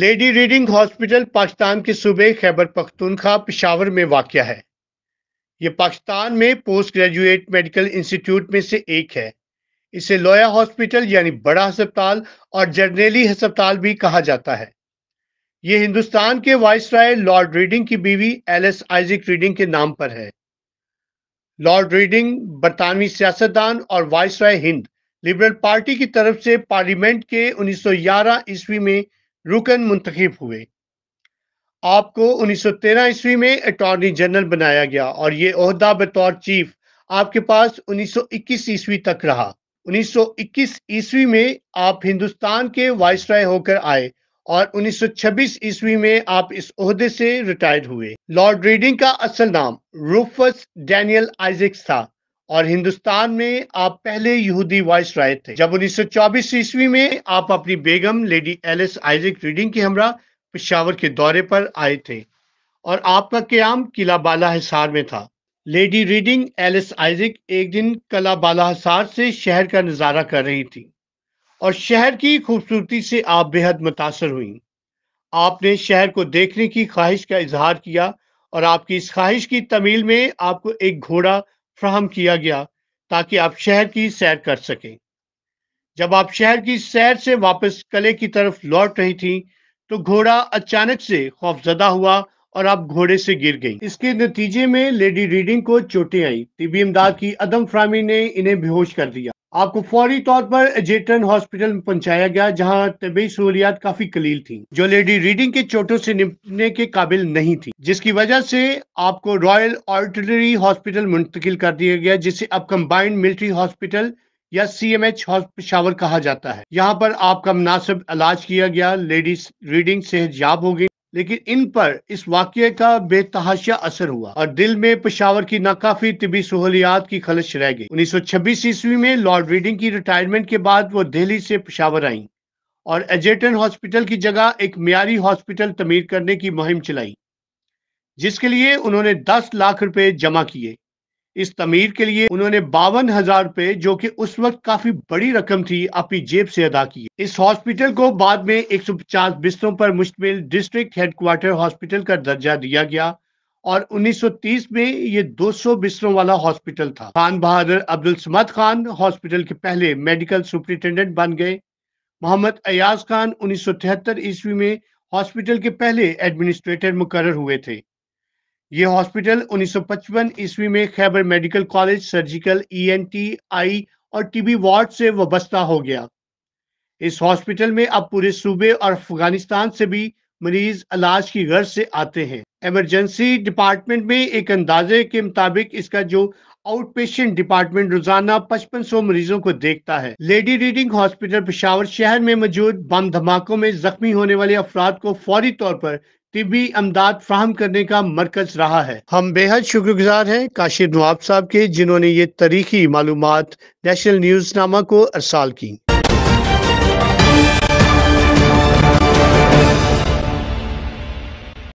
lady reading hospital Pakistan के सूबे खैबर पख्तूनख्वा पिशावर में वाक़ है ये पाकिस्तान में पोस्ट ग्रेजुएट मेडिकल इंस्टीट्यूट में से एक है इसे लोया हॉस्पिटल यानी बड़ा अस्पताल और जर्नेली अस्पताल भी कहा जाता है ये हिंदुस्तान के वाइस राय लॉर्ड रीडिंग की बीवी एलिस आइजिक रीडिंग के नाम पर है लॉर्ड रीडिंग बरतानवी सियासतदान और viceroy Hind Liberal Party की तरफ से पार्लियामेंट के 1911 ईस्वी में रुकन मुंतखब हुए आपको 1913 ईस्वी में अटॉर्नी जनरल बनाया गया और ये अहदा बतौर चीफ आपके पास 1921 ईस्वी तक रहा 1921 ईस्वी में आप हिंदुस्तान के वाइस राय होकर आए और 1926 ईस्वी में आप इस अहदे से रिटायर्ड हुए लॉर्ड रीडिंग का असल नाम रूफस डैनियल आइजिक्स था और हिंदुस्तान में आप पहले यहूदी वॉइस राय थे जब 1924 सौ ईस्वी में आप अपनी बेगम लेडी एलिस आइजिक रीडिंग के हमरा पिशावर के दौरे पर आए थे और आपका क्याम किला बाला हिसार में था लेडी रीडिंग एलिस आइजिक एक दिन कला बाला हिसार से शहर का नज़ारा कर रही थी और शहर की खूबसूरती से आप बेहद मुतासर हुई आपने शहर को देखने की ख्वाहिश का इजहार किया और आपकी इस ख्वाहिश की तमील में आपको एक घोड़ा फ्राहम किया गया ताकि आप शहर की सैर कर सकें जब आप शहर की सैर से वापस कले की तरफ लौट रही थी तो घोड़ा अचानक से खौफजदा हुआ और आप घोड़े से गिर गई इसके नतीजे में लेडी रीडिंग को चोटें आई तिबी इमदाद की अदम फ्रामी ने इन्हें बेहोश कर दिया आपको फौरी तौर पर जेटन हॉस्पिटल में पहुंचाया गया जहां तबी सहूलियात काफी कलील थी जो लेडी रीडिंग के चोटों से निपटने के काबिल नहीं थी जिसकी वजह से आपको रॉयल ऑर्टिलरी हॉस्पिटल मुंतकिल कर दिया गया जिसे अब कंबाइंड मिलिट्री हॉस्पिटल या सी एम एच पेशावर कहा जाता है यहाँ पर आपका मुनासिब इलाज किया गया लेडीज रीडिंग सेहत याब हो गई लेकिन इन पर इस वाक्य का बेतहाशा असर हुआ और दिल में पेशावर की नाकाफी तबी सहूलियात की खलश रह गई 1926 ईस्वी में लॉर्ड रीडिंग की रिटायरमेंट के बाद वो दिल्ली से पेशावर आई और एजेटन हॉस्पिटल की जगह एक म्यारी हॉस्पिटल तमीर करने की मुहिम चलाई जिसके लिए उन्होंने दस लाख रुपए जमा किए इस तमीर के लिए उन्होंने बावन हजार रूपए जो कि उस वक्त काफी बड़ी रकम थी अपनी जेब से अदा की इस हॉस्पिटल को बाद में 150 बिस्तरों पर मुश्तमिल डिस्ट्रिक्ट हेडक्वार्टर हॉस्पिटल का दर्जा दिया गया और 1930 में ये 200 बिस्तरों वाला हॉस्पिटल था खान बहादुर अब्दुल समद खान हॉस्पिटल के पहले मेडिकल सुप्रिंटेंडेंट बन गए मोहम्मद अयाज खान उन्नीस ईस्वी में हॉस्पिटल के पहले एडमिनिस्ट्रेटर मुकर हुए थे ये हॉस्पिटल 1955 ईस्वी में Khyber medical college surgical ENT e eye और टीबी वार्ड से वबस्ता हो गया इस हॉस्पिटल में अब पूरे सूबे और अफगानिस्तान से भी मरीज इलाज की गर्ज से आते हैं इमरजेंसी डिपार्टमेंट में एक अंदाजे के मुताबिक इसका जो आउट पेशेंट डिपार्टमेंट रोजाना पचपन सौ मरीजों को देखता है लेडी रीडिंग हॉस्पिटल पेशावर शहर में मौजूद बम धमाकों में जख्मी होने वाले अफराद को फौरी तौर पर तिबी अमदाद फ्राहम करने का मरकज रहा है हम बेहद शुक्रगुजार हैं काशिर नवाब साहब के जिन्होंने ये तारीखी मालूम नेशनल न्यूज नामा को अरसाल की